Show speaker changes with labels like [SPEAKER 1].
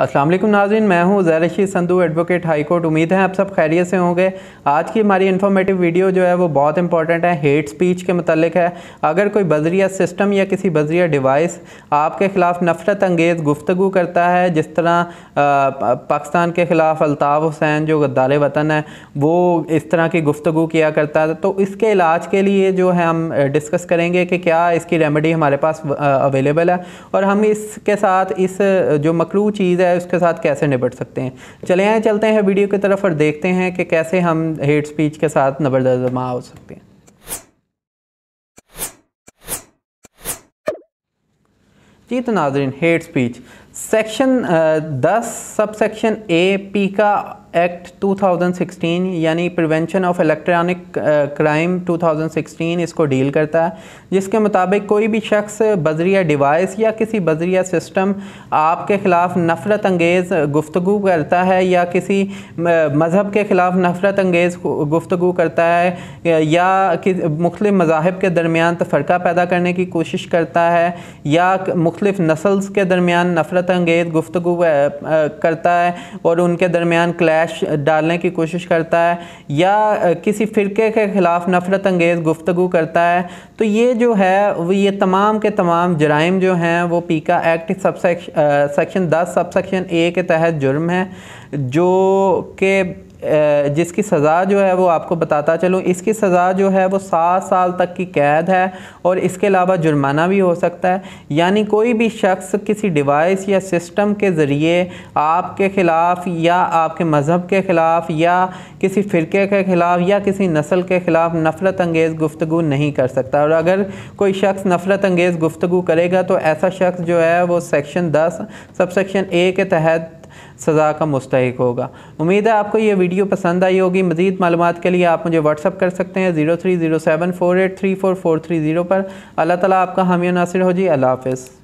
[SPEAKER 1] असल नाजरन मैं हूँ Jairshi Sandhu advocate high court उम्मीद है आप सब खैरियत से होंगे आज की हमारी इन्फॉर्मेटिव वीडियो जो है वो बहुत इंपॉर्टेंट है हेट स्पीच के मतलब है अगर कोई बजरिया सिस्टम या किसी बजरिया डिवाइस आपके ख़िलाफ़ नफरत अंगेज़ गुफ्तु करता है जिस तरह पाकिस्तान के ख़िलाफ़ अलताफ़ हुसैन जो गद्दार वतन है वो इस तरह की गुफ्तु किया करता है तो इसके इलाज के लिए जो है हम डिस्कस करेंगे कि क्या इसकी रेमेडी हमारे पास अवेलेबल है और हम इसके साथ इस जो मकलू चीज़ है है उसके साथ कैसे निपट सकते हैं चले आए चलते हैं वीडियो की तरफ और देखते हैं कि कैसे हम हेट स्पीच के साथ नबरदमा हो सकते हैं जी तो नाजरीन हेट स्पीच सेक्शन दस सब सेक्शन ए पी का एक्ट 2016 यानी प्रिवेंशन ऑफ इलेक्ट्रॉनिक क्राइम 2016 इसको डील करता है जिसके मुताबिक कोई भी शख्स बजरिया डिवाइस या किसी बजरिया सिस्टम आपके ख़िलाफ़ नफ़रत अंगेज़ गुफ्तु करता है या किसी मज़हब के ख़िलाफ़ नफ़रत अंगेज़ गुफ्तु करता है या कि मुख्त मजाहब के दरमियान तफरका पैदा करने की कोशिश करता है या मुख्तफ नस्ल्स के दरमियान नफ़रत नफ़रत अंगेज़ गुफ्तु करता है और उनके दरमियान क्लैश डालने की कोशिश करता है या किसी फ़िरके के ख़िलाफ़ नफ़रत अंगेज़ गुफ्तु करता है तो ये जो है वो ये तमाम के तमाम जराइम जो हैं वो पीका एक्ट सब सेक्शन दस सब सेक्शन ए के तहत जुर्म है जो के जिसकी सज़ा जो है वो आपको बताता चलूँ इसकी सज़ा जो है वो सात साल तक की कैद है और इसके अलावा जुर्माना भी हो सकता है यानी कोई भी शख्स किसी डिवाइस या सिस्टम के ज़रिए आपके ख़िलाफ़ या आपके मज़हब के ख़िलाफ़ या किसी फ़िरके के ख़िलाफ़ या किसी नस्ल के ख़िलाफ़ नफ़रत अंगेज़ गुफ्तु नहीं कर सकता और अगर कोई शख्स नफ़रत अंगेज़ गुफ्तु करेगा तो ऐसा शख्स जो है वो सेक्शन दस सब सेक्शन ए के तहत सज़ा का मुस्तक होगा उम्मीद है आपको ये वीडियो पसंद आई होगी मजीद मालूम के लिए आप मुझे व्हाट्सअप कर सकते हैं zero three zero seven four eight three four four three zero पर अल्लाह ताली आपका हामी नासिर हो जी अल्लाह हाफ़